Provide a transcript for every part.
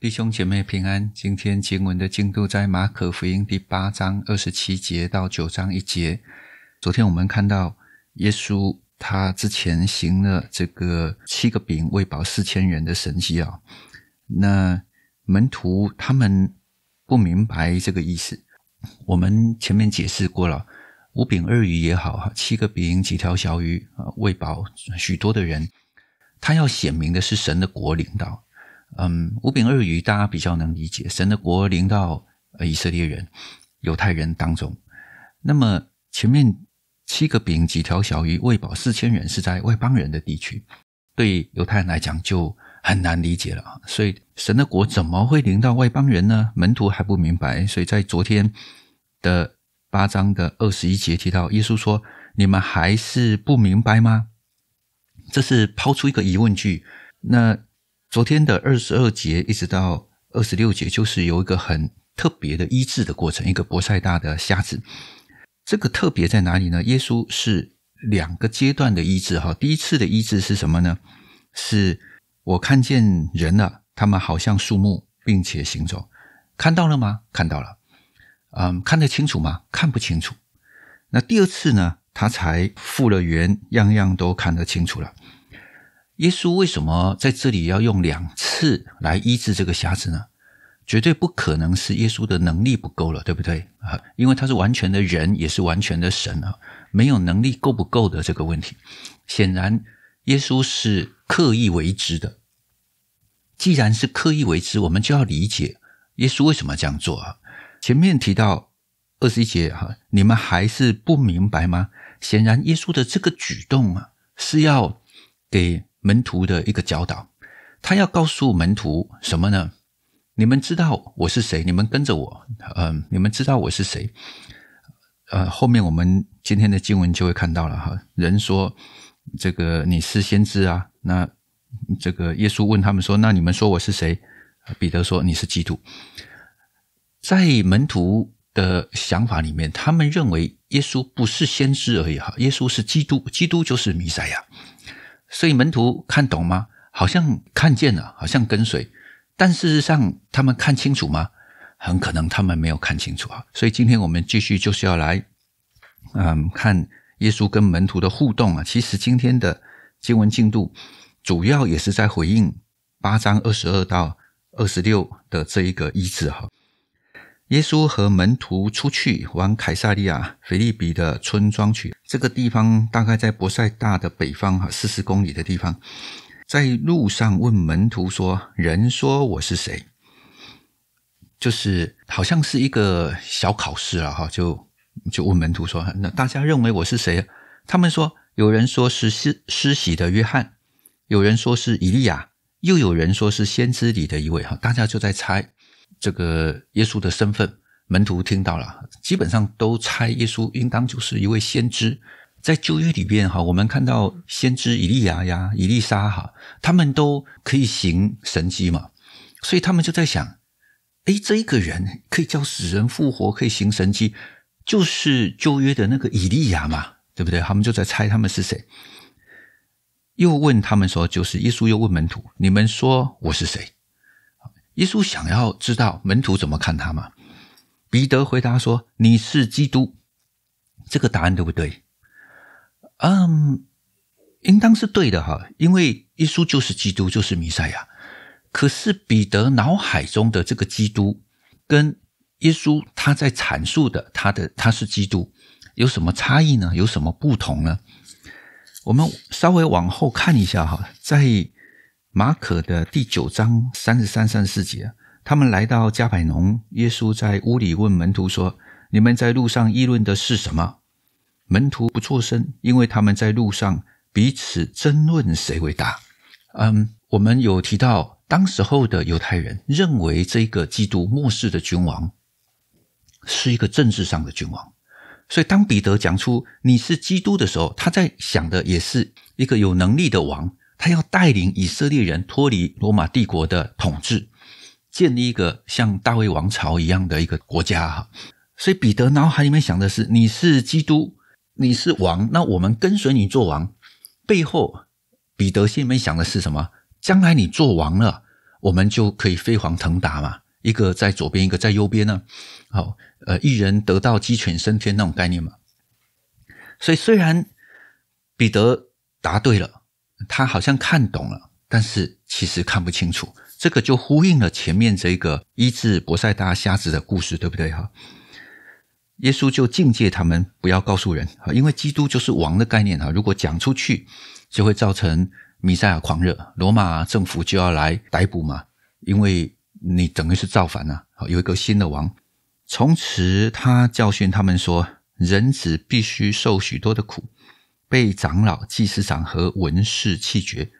弟兄姐妹平安。今天经文的进度在马可福音第八章二十七节到九章一节。昨天我们看到耶稣他之前行了这个七个饼喂饱四千人的神迹啊。那门徒他们不明白这个意思。我们前面解释过了，五饼二鱼也好哈，七个饼几条小鱼啊，喂饱许多的人。他要显明的是神的国领导。嗯，五饼二鱼大家比较能理解，神的国临到以色列人、犹太人当中。那么前面七个饼几条小鱼喂饱四千人，是在外邦人的地区，对犹太人来讲就很难理解了所以神的国怎么会临到外邦人呢？门徒还不明白。所以在昨天的八章的二十一节提到，耶稣说：“你们还是不明白吗？”这是抛出一个疑问句，那。昨天的二十二节一直到二十六节，就是有一个很特别的医治的过程，一个博塞大的瞎子。这个特别在哪里呢？耶稣是两个阶段的医治，哈。第一次的医治是什么呢？是我看见人了，他们好像树木，并且行走，看到了吗？看到了。嗯，看得清楚吗？看不清楚。那第二次呢？他才复了原，样样都看得清楚了。耶稣为什么在这里要用两次来医治这个瞎子呢？绝对不可能是耶稣的能力不够了，对不对啊？因为他是完全的人，也是完全的神啊，没有能力够不够的这个问题。显然，耶稣是刻意为之的。既然是刻意为之，我们就要理解耶稣为什么这样做啊？前面提到二十一节哈，你们还是不明白吗？显然，耶稣的这个举动啊，是要给门徒的一个教导，他要告诉门徒什么呢？你们知道我是谁？你们跟着我。嗯，你们知道我是谁？呃，后面我们今天的经文就会看到了哈。人说这个你是先知啊，那这个耶稣问他们说，那你们说我是谁？彼得说你是基督。在门徒的想法里面，他们认为耶稣不是先知而已哈，耶稣是基督，基督就是弥赛亚。所以门徒看懂吗？好像看见了，好像跟随，但事实上他们看清楚吗？很可能他们没有看清楚啊。所以今天我们继续就是要来，嗯，看耶稣跟门徒的互动啊。其实今天的经文进度主要也是在回应八章二十二到二十六的这一个医治哈。耶稣和门徒出去往凯撒利亚菲利比的村庄去，这个地方大概在博塞大的北方哈四十公里的地方。在路上问门徒说：“人说我是谁？”就是好像是一个小考试了哈，就就问门徒说：“那大家认为我是谁？”他们说：“有人说是施施洗的约翰，有人说是以利亚，又有人说是先知里的一位哈。”大家就在猜。这个耶稣的身份，门徒听到了，基本上都猜耶稣应当就是一位先知。在旧约里边，哈，我们看到先知以利亚呀、以利沙，哈，他们都可以行神迹嘛，所以他们就在想：哎，这一个人可以叫死人复活，可以行神迹，就是旧约的那个以利亚嘛，对不对？他们就在猜他们是谁。又问他们说：“就是耶稣。”又问门徒：“你们说我是谁？”耶稣想要知道门徒怎么看他吗？彼得回答说：“你是基督。”这个答案对不对？嗯，应当是对的哈，因为耶稣就是基督，就是弥赛亚。可是彼得脑海中的这个基督，跟耶稣他在阐述的他的他是基督，有什么差异呢？有什么不同呢？我们稍微往后看一下哈，在。马可的第九章三十三、三十四节，他们来到加百农，耶稣在屋里问门徒说：“你们在路上议论的是什么？”门徒不作声，因为他们在路上彼此争论谁为大。嗯，我们有提到，当时候的犹太人认为这个基督末世的君王是一个政治上的君王，所以当彼得讲出你是基督的时候，他在想的也是一个有能力的王。他要带领以色列人脱离罗马帝国的统治，建立一个像大卫王朝一样的一个国家哈。所以彼得脑海里面想的是：你是基督，你是王，那我们跟随你做王。背后彼得心里面想的是什么？将来你做王了，我们就可以飞黄腾达嘛。一个在左边，一个在右边呢。好，呃，一人得道，鸡犬升天那种概念嘛。所以虽然彼得答对了。他好像看懂了，但是其实看不清楚。这个就呼应了前面这个医治博赛大瞎子的故事，对不对哈？耶稣就禁戒他们不要告诉人，因为基督就是王的概念哈。如果讲出去，就会造成弥赛亚狂热，罗马政府就要来逮捕嘛，因为你等于是造反呐，有一个新的王。从此，他教训他们说：人子必须受许多的苦。被长老、祭司长和文士弃绝，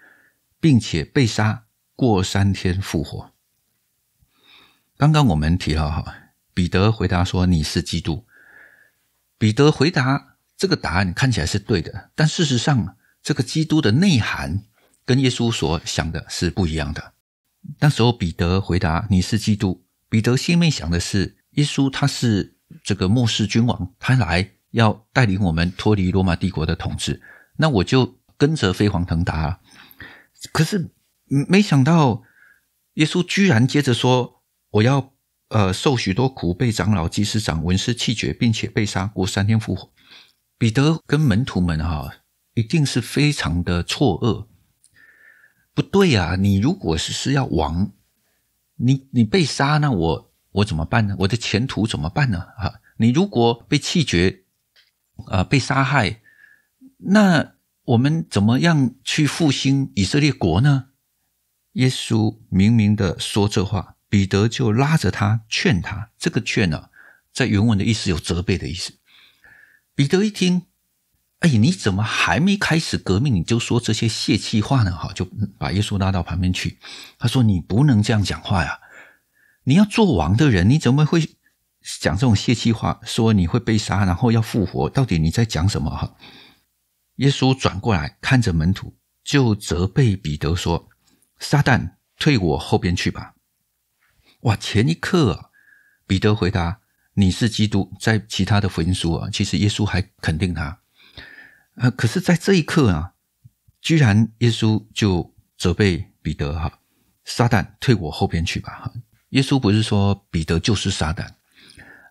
并且被杀。过三天复活。刚刚我们提了哈，彼得回答说：“你是基督。”彼得回答这个答案看起来是对的，但事实上，这个基督的内涵跟耶稣所想的是不一样的。那时候，彼得回答：“你是基督。”彼得心里面想的是：耶稣他是这个末世君王，他来。要带领我们脱离罗马帝国的统治，那我就跟着飞黄腾达。可是没想到，耶稣居然接着说：“我要呃受许多苦，被长老、祭司长、文士弃绝，并且被杀，过三天复活。”彼得跟门徒们哈，一定是非常的错愕。不对呀，你如果是是要亡，你你被杀，那我我怎么办呢？我的前途怎么办呢？啊，你如果被弃绝。啊！被杀害，那我们怎么样去复兴以色列国呢？耶稣明明的说这话，彼得就拉着他劝他。这个劝呢，在原文的意思有责备的意思。彼得一听，哎，你怎么还没开始革命，你就说这些泄气话呢？哈，就把耶稣拉到旁边去，他说：“你不能这样讲话呀！你要做王的人，你怎么会？”讲这种泄气话，说你会被杀，然后要复活，到底你在讲什么？哈！耶稣转过来看着门徒，就责备彼得说：“撒旦，退我后边去吧！”哇！前一刻，彼得回答：“你是基督。”在其他的福音书啊，其实耶稣还肯定他。啊，可是，在这一刻啊，居然耶稣就责备彼得：“哈，撒旦，退我后边去吧！”哈！耶稣不是说彼得就是撒旦。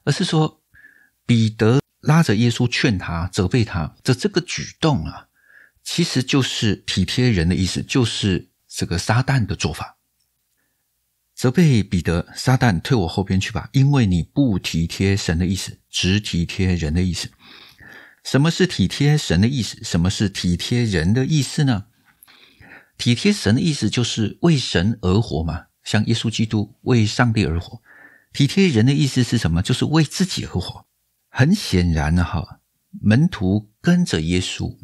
而是说，彼得拉着耶稣劝他、责备他，这这个举动啊，其实就是体贴人的意思，就是这个撒旦的做法。责备彼得，撒旦，退我后边去吧，因为你不体贴神的意思，只体贴人的意思。什么是体贴神的意思？什么是体贴人的意思呢？体贴神的意思就是为神而活嘛，像耶稣基督为上帝而活。体贴人的意思是什么？就是为自己而活。很显然哈，门徒跟着耶稣，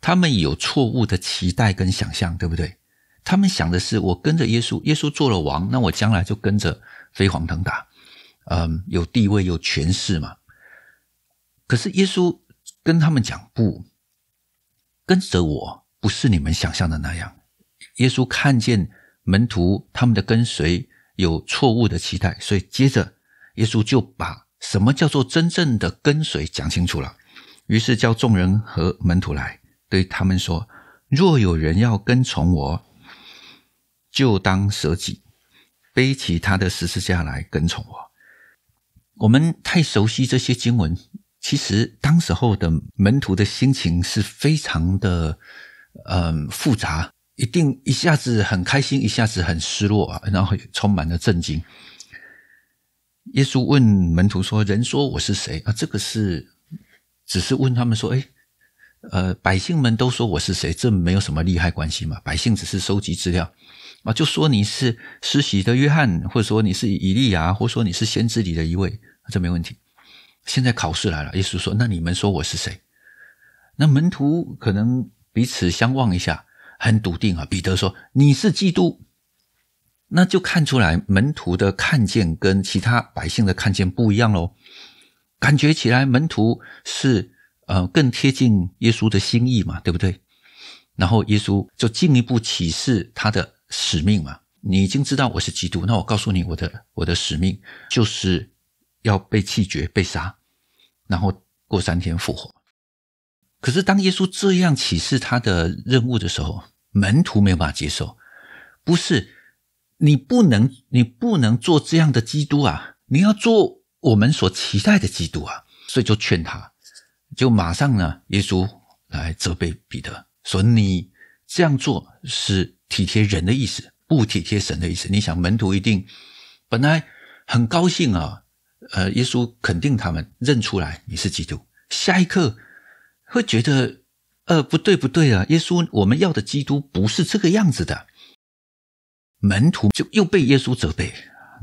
他们有错误的期待跟想象，对不对？他们想的是，我跟着耶稣，耶稣做了王，那我将来就跟着飞黄腾达，嗯，有地位，有权势嘛。可是耶稣跟他们讲，不，跟着我不是你们想象的那样。耶稣看见门徒他们的跟随。有错误的期待，所以接着耶稣就把什么叫做真正的跟随讲清楚了。于是叫众人和门徒来，对他们说：“若有人要跟从我，就当舍己，背起他的十字架来跟从我。”我们太熟悉这些经文，其实当时候的门徒的心情是非常的，呃，复杂。一定一下子很开心，一下子很失落啊，然后也充满了震惊。耶稣问门徒说：“人说我是谁？”啊，这个是只是问他们说：“哎，呃，百姓们都说我是谁？这没有什么利害关系嘛。百姓只是收集资料啊，就说你是施洗的约翰，或者说你是以利亚，或者说你是先知里的一位，这没问题。现在考试来了，耶稣说：‘那你们说我是谁？’那门徒可能彼此相望一下。”很笃定啊！彼得说：“你是基督，那就看出来门徒的看见跟其他百姓的看见不一样喽。感觉起来，门徒是呃更贴近耶稣的心意嘛，对不对？然后耶稣就进一步启示他的使命嘛。你已经知道我是基督，那我告诉你我的我的使命就是要被弃绝、被杀，然后过三天复活。可是当耶稣这样启示他的任务的时候，门徒没有办法接受，不是你不能，你不能做这样的基督啊！你要做我们所期待的基督啊！所以就劝他，就马上呢，耶稣来责备彼得，说你这样做是体贴人的意思，不体贴神的意思。你想门徒一定本来很高兴啊，呃，耶稣肯定他们认出来你是基督，下一刻会觉得。呃，不对，不对啊！耶稣，我们要的基督不是这个样子的。门徒就又被耶稣责备，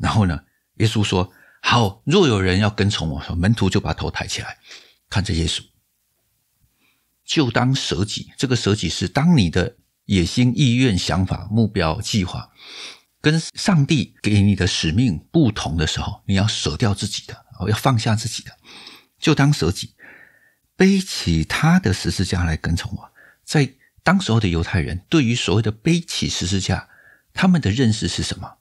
然后呢，耶稣说：“好，若有人要跟从我，门徒就把头抬起来，看着耶稣，就当舍己。这个舍己是当你的野心、意愿、想法、目标、计划，跟上帝给你的使命不同的时候，你要舍掉自己的，哦，要放下自己的，就当舍己。”背起他的十字架来跟从我，在当时候的犹太人对于所谓的背起十字架，他们的认识是什么？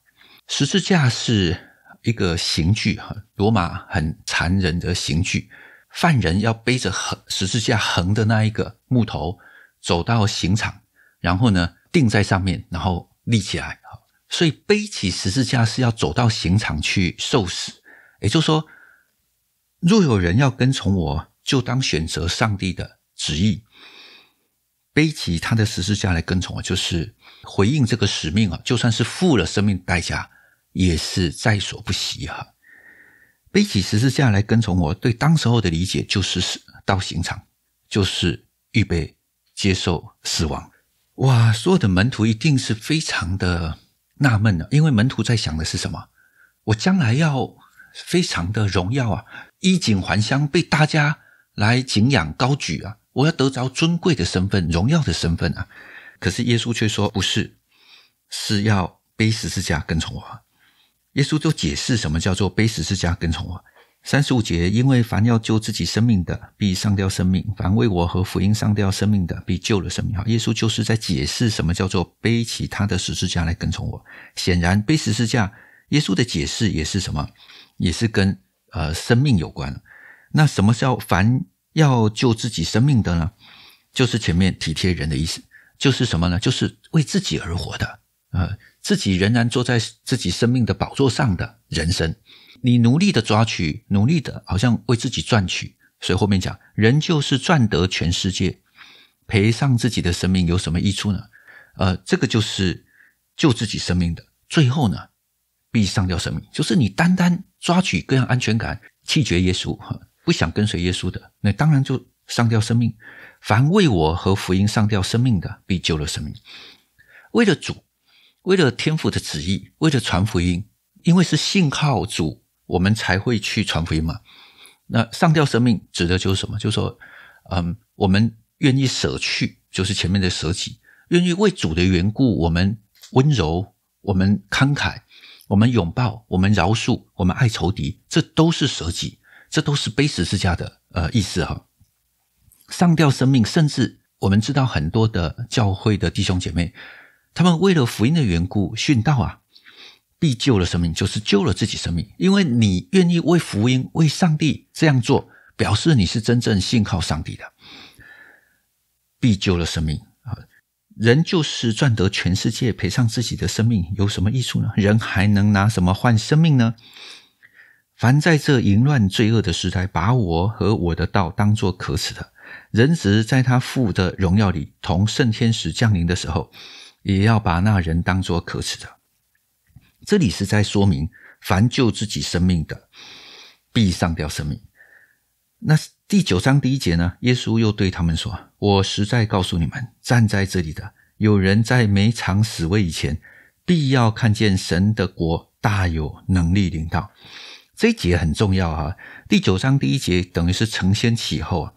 十字架是一个刑具，哈，罗马很残忍的刑具，犯人要背着横十字架横的那一个木头走到刑场，然后呢钉在上面，然后立起来，哈，所以背起十字架是要走到刑场去受死。也就是说，若有人要跟从我。就当选择上帝的旨意，背起他的十字架来跟从我，就是回应这个使命啊！就算是付了生命代价，也是在所不惜啊！背起十字架来跟从我，对当时候的理解就是死到刑场，就是预备接受死亡。哇！所有的门徒一定是非常的纳闷啊，因为门徒在想的是什么？我将来要非常的荣耀啊，衣锦还乡，被大家。来敬仰高举啊！我要得着尊贵的身份、荣耀的身份啊！可是耶稣却说：“不是，是要背十字架跟从我。”耶稣就解释什么叫做背十字架跟从我。三十五节，因为凡要救自己生命的，必上吊生命；凡为我和福音上吊生命的，必救了生命。哈，耶稣就是在解释什么叫做背起他的十字架来跟从我。显然，背十字架，耶稣的解释也是什么，也是跟呃生命有关。那什么叫凡？要救自己生命的呢，就是前面体贴人的意思，就是什么呢？就是为自己而活的，呃，自己仍然坐在自己生命的宝座上的人生，你努力的抓取，努力的，好像为自己赚取，所以后面讲人就是赚得全世界，赔上自己的生命有什么益处呢？呃，这个就是救自己生命的，最后呢，必上吊生命，就是你单单抓取各样安全感，弃绝耶稣。不想跟随耶稣的，那当然就上吊生命。凡为我和福音上吊生命的，必救了生命。为了主，为了天父的旨意，为了传福音，因为是信靠主，我们才会去传福音嘛。那上吊生命，指的就是什么？就说，嗯，我们愿意舍去，就是前面的舍己，愿意为主的缘故，我们温柔，我们慷慨，我们拥抱，我们饶恕，我们爱仇敌，这都是舍己。这都是卑死之家的呃意思哈，上吊生命，甚至我们知道很多的教会的弟兄姐妹，他们为了福音的缘故殉道啊，必救了生命，就是救了自己生命。因为你愿意为福音、为上帝这样做，表示你是真正信靠上帝的，必救了生命啊！人就是赚得全世界，赔上自己的生命有什么益处呢？人还能拿什么换生命呢？凡在这淫乱罪恶的时代，把我和我的道当做可耻的，人只在他父的荣耀里同圣天使降临的时候，也要把那人当做可耻的。这里是在说明，凡救自己生命的，必上掉生命。那第九章第一节呢？耶稣又对他们说：“我实在告诉你们，站在这里的，有人在没尝死味以前，必要看见神的国大有能力领到。”这一节很重要哈，第九章第一节等于是承先启后啊，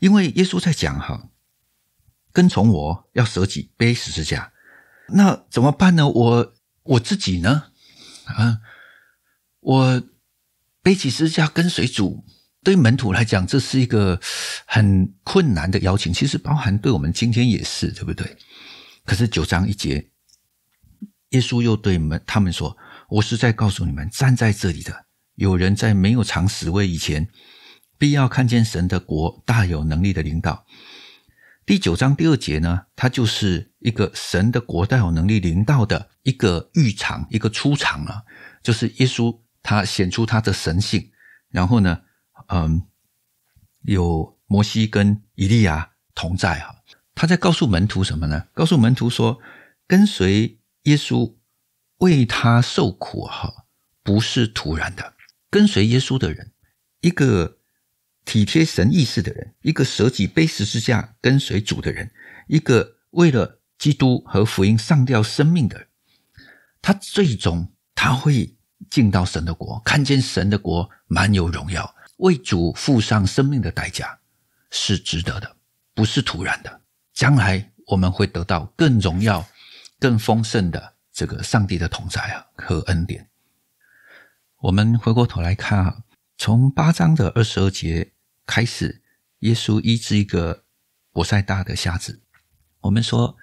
因为耶稣在讲哈，跟从我要舍己背十字架，那怎么办呢？我我自己呢？啊，我背起十字架跟随主，对门徒来讲这是一个很困难的邀请，其实包含对我们今天也是，对不对？可是九章一节，耶稣又对门他们说：“我是在告诉你们，站在这里的。”有人在没有尝死味以前，必要看见神的国大有能力的领导。第九章第二节呢，他就是一个神的国大有能力领导的一个预场、一个出场啊，就是耶稣他显出他的神性。然后呢，嗯，有摩西跟以利亚同在哈，他在告诉门徒什么呢？告诉门徒说，跟随耶稣为他受苦哈，不是突然的。跟随耶稣的人，一个体贴神意识的人，一个舍己背十字架跟随主的人，一个为了基督和福音上吊生命的，人，他最终他会进到神的国，看见神的国蛮有荣耀，为主付上生命的代价是值得的，不是突然的。将来我们会得到更荣耀、更丰盛的这个上帝的同在啊和恩典。我们回过头来看啊，从八章的二十二节开始，耶稣医治一个博塞大的瞎子。我们说，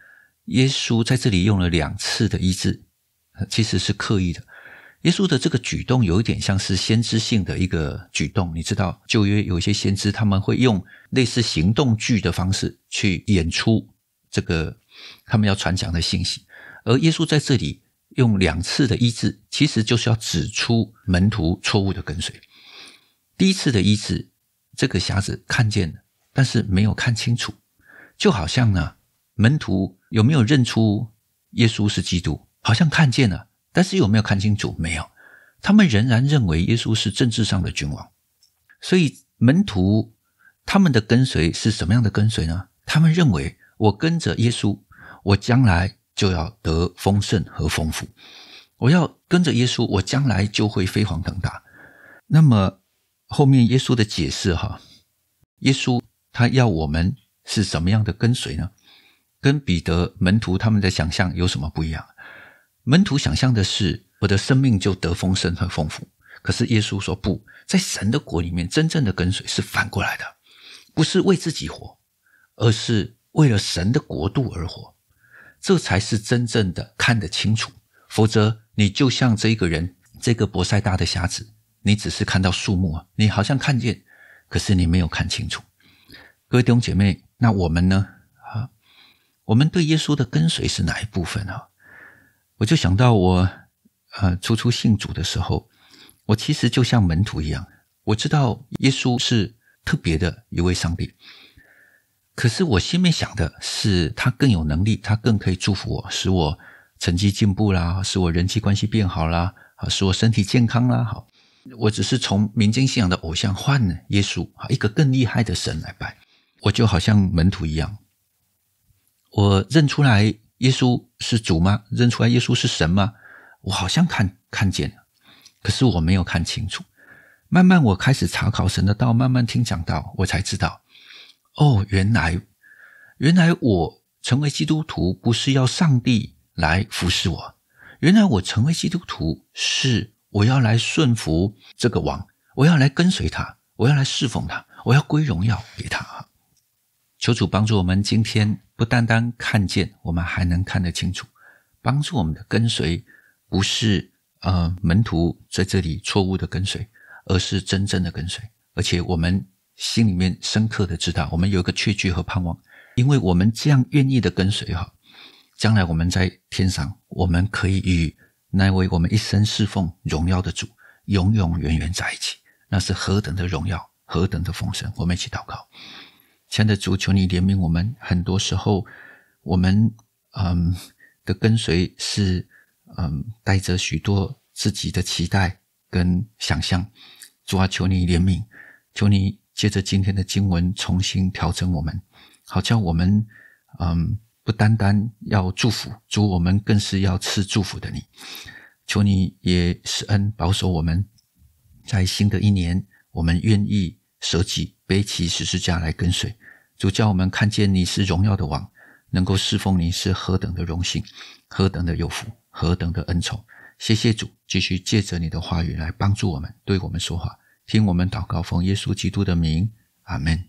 耶稣在这里用了两次的医治，其实是刻意的。耶稣的这个举动有一点像是先知性的一个举动。你知道，旧约有一些先知，他们会用类似行动剧的方式去演出这个他们要传讲的信息，而耶稣在这里。用两次的医治，其实就是要指出门徒错误的跟随。第一次的医治，这个瞎子看见了，但是没有看清楚，就好像呢，门徒有没有认出耶稣是基督？好像看见了，但是有没有看清楚？没有，他们仍然认为耶稣是政治上的君王。所以门徒他们的跟随是什么样的跟随呢？他们认为我跟着耶稣，我将来。就要得丰盛和丰富。我要跟着耶稣，我将来就会飞黄腾达。那么后面耶稣的解释哈，耶稣他要我们是怎么样的跟随呢？跟彼得门徒他们的想象有什么不一样？门徒想象的是我的生命就得丰盛和丰富，可是耶稣说不在神的国里面，真正的跟随是反过来的，不是为自己活，而是为了神的国度而活。这才是真正的看得清楚，否则你就像这个人，这个博塞大的瞎子，你只是看到树木啊，你好像看见，可是你没有看清楚。各位弟兄姐妹，那我们呢？啊，我们对耶稣的跟随是哪一部分啊？我就想到我，呃，初初信主的时候，我其实就像门徒一样，我知道耶稣是特别的一位上帝。可是我心里面想的是，他更有能力，他更可以祝福我，使我成绩进步啦，使我人际关系变好啦，使我身体健康啦。好，我只是从民间信仰的偶像换耶稣，啊，一个更厉害的神来拜。我就好像门徒一样，我认出来耶稣是主吗？认出来耶稣是神吗？我好像看看见了，可是我没有看清楚。慢慢我开始查考神的道，慢慢听讲道，我才知道。哦，原来，原来我成为基督徒不是要上帝来服侍我，原来我成为基督徒是我要来顺服这个王，我要来跟随他，我要来侍奉他，我要归荣耀给他。求主帮助我们，今天不单单看见，我们还能看得清楚，帮助我们的跟随，不是呃门徒在这里错误的跟随，而是真正的跟随，而且我们。心里面深刻的知道，我们有一个确据和盼望，因为我们这样愿意的跟随哈，将来我们在天上，我们可以与那位我们一生侍奉荣耀的主永永远远在一起，那是何等的荣耀，何等的丰盛！我们一起祷告，亲爱的主，求你怜悯我们。很多时候，我们嗯的跟随是嗯带着许多自己的期待跟想象，主啊，求你怜悯，求你。借着今天的经文，重新调整我们，好像我们，嗯，不单单要祝福主，我们更是要赐祝福的你。求你也施恩保守我们，在新的一年，我们愿意舍己背起十字架来跟随主，叫我们看见你是荣耀的王，能够侍奉你是何等的荣幸，何等的有福，何等的恩宠。谢谢主，继续借着你的话语来帮助我们，对我们说话。听我们祷告，奉耶稣基督的名，阿门。